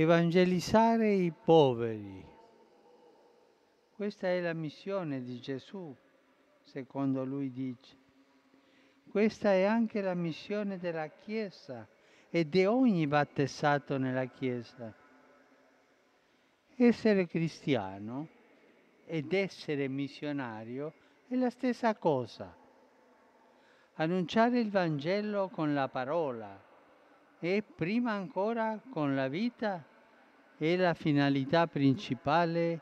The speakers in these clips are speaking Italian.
evangelizzare i poveri. Questa è la missione di Gesù, secondo lui dice. Questa è anche la missione della Chiesa e di ogni battesato nella Chiesa. Essere cristiano ed essere missionario è la stessa cosa. Annunciare il Vangelo con la parola, e prima ancora con la vita è la finalità principale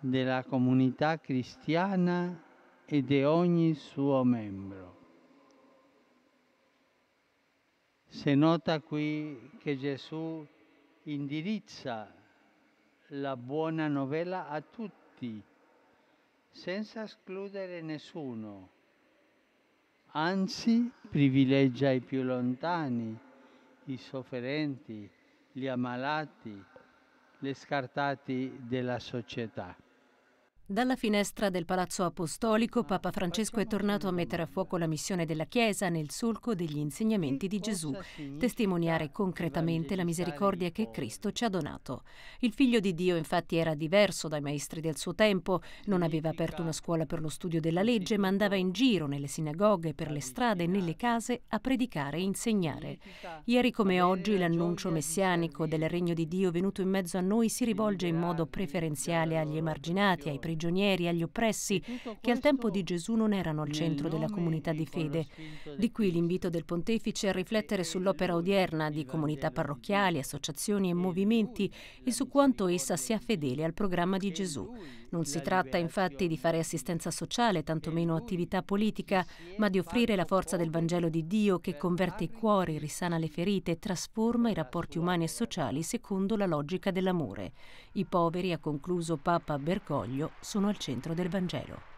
della comunità cristiana e di ogni suo membro. Si nota qui che Gesù indirizza la buona novella a tutti, senza escludere nessuno, anzi privilegia i più lontani i sofferenti, gli ammalati, gli scartati della società. Dalla finestra del Palazzo Apostolico, Papa Francesco è tornato a mettere a fuoco la missione della Chiesa nel solco degli insegnamenti di Gesù, testimoniare concretamente la misericordia che Cristo ci ha donato. Il Figlio di Dio infatti era diverso dai maestri del suo tempo, non aveva aperto una scuola per lo studio della legge, ma andava in giro nelle sinagoghe, per le strade e nelle case a predicare e insegnare. Ieri come oggi l'annuncio messianico del regno di Dio venuto in mezzo a noi si rivolge in modo preferenziale agli emarginati, ai prigionieri, prigionieri, agli oppressi, che al tempo di Gesù non erano al centro della comunità di fede. Di qui l'invito del pontefice a riflettere sull'opera odierna di comunità parrocchiali, associazioni e movimenti e su quanto essa sia fedele al programma di Gesù. Non si tratta infatti di fare assistenza sociale, tantomeno attività politica, ma di offrire la forza del Vangelo di Dio che converte i cuori, risana le ferite e trasforma i rapporti umani e sociali secondo la logica dell'amore. I poveri, ha concluso Papa Bergoglio, sono al centro del Vangelo.